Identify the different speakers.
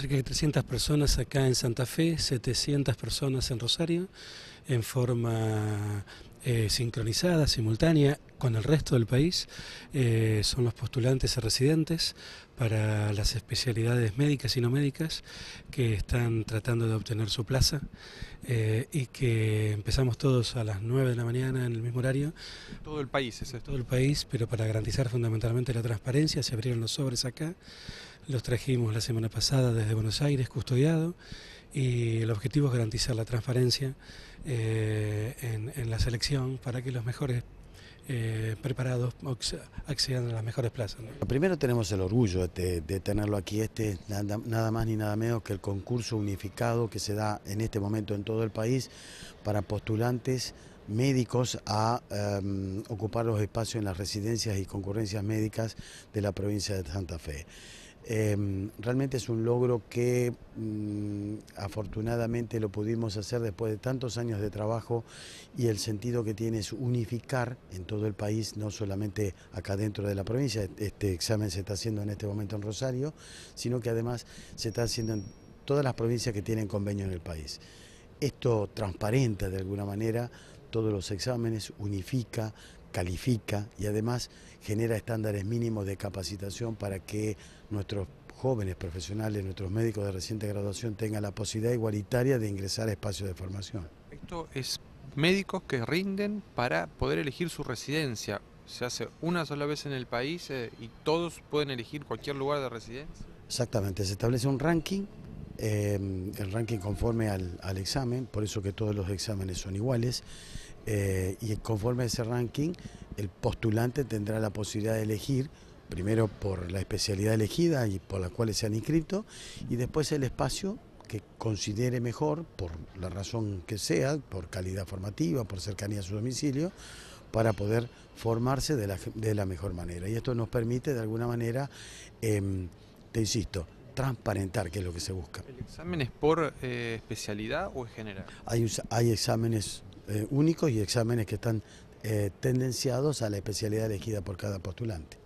Speaker 1: Cerca de 300 personas acá en Santa Fe, 700 personas en Rosario, en forma eh, sincronizada, simultánea, con el resto del país. Eh, son los postulantes a residentes para las especialidades médicas y no médicas que están tratando de obtener su plaza eh, y que empezamos todos a las 9 de la mañana en el mismo horario. Todo el país, es Todo el país, pero para garantizar fundamentalmente la transparencia, se abrieron los sobres acá. Los trajimos la semana pasada desde Buenos Aires, custodiado, y el objetivo es garantizar la transparencia eh, en, la selección para que los mejores eh, preparados accedan a las mejores plazas.
Speaker 2: Primero tenemos el orgullo de, tenerlo aquí, este nada, más ni nada menos que el concurso unificado que se da en este momento en todo el país para postulantes médicos a em, ocupar los espacios en las residencias y concurrencias médicas de la provincia de Santa Fe. Em, realmente es un logro que mm, afortunadamente lo pudimos hacer después de tantos años de trabajo y el sentido que tiene es unificar en todo el país, no solamente acá dentro de la provincia, este examen se está haciendo en este momento en Rosario, sino que además se está haciendo en todas las provincias que tienen convenio en el país. Esto transparenta de alguna manera todos los exámenes, unifica, califica y además genera estándares mínimos de capacitación para que nuestros jóvenes profesionales, nuestros médicos de reciente graduación tengan la posibilidad igualitaria de ingresar a espacios de formación.
Speaker 3: Esto es médicos que rinden para poder elegir su residencia. Se hace una sola vez en el país eh, y todos pueden elegir cualquier lugar de residencia.
Speaker 2: Exactamente, se establece un ranking Em, el ranking conforme al, examen, por eso que todos los exámenes son iguales, eh, y conforme a ese ranking, el postulante tendrá la posibilidad de elegir, primero por la especialidad elegida y por la cual se han inscrito, y después el espacio que considere mejor, por la razón que sea, por calidad formativa, por cercanía a su domicilio, para poder formarse de la, mejor manera. Y esto nos permite, de alguna manera, em, te insisto, transparentar qué es lo que se busca. ¿El
Speaker 3: examen es por eh, especialidad o es general?
Speaker 2: Hay, hay exámenes eh, únicos y exámenes que están eh, tendenciados a la especialidad elegida por cada postulante.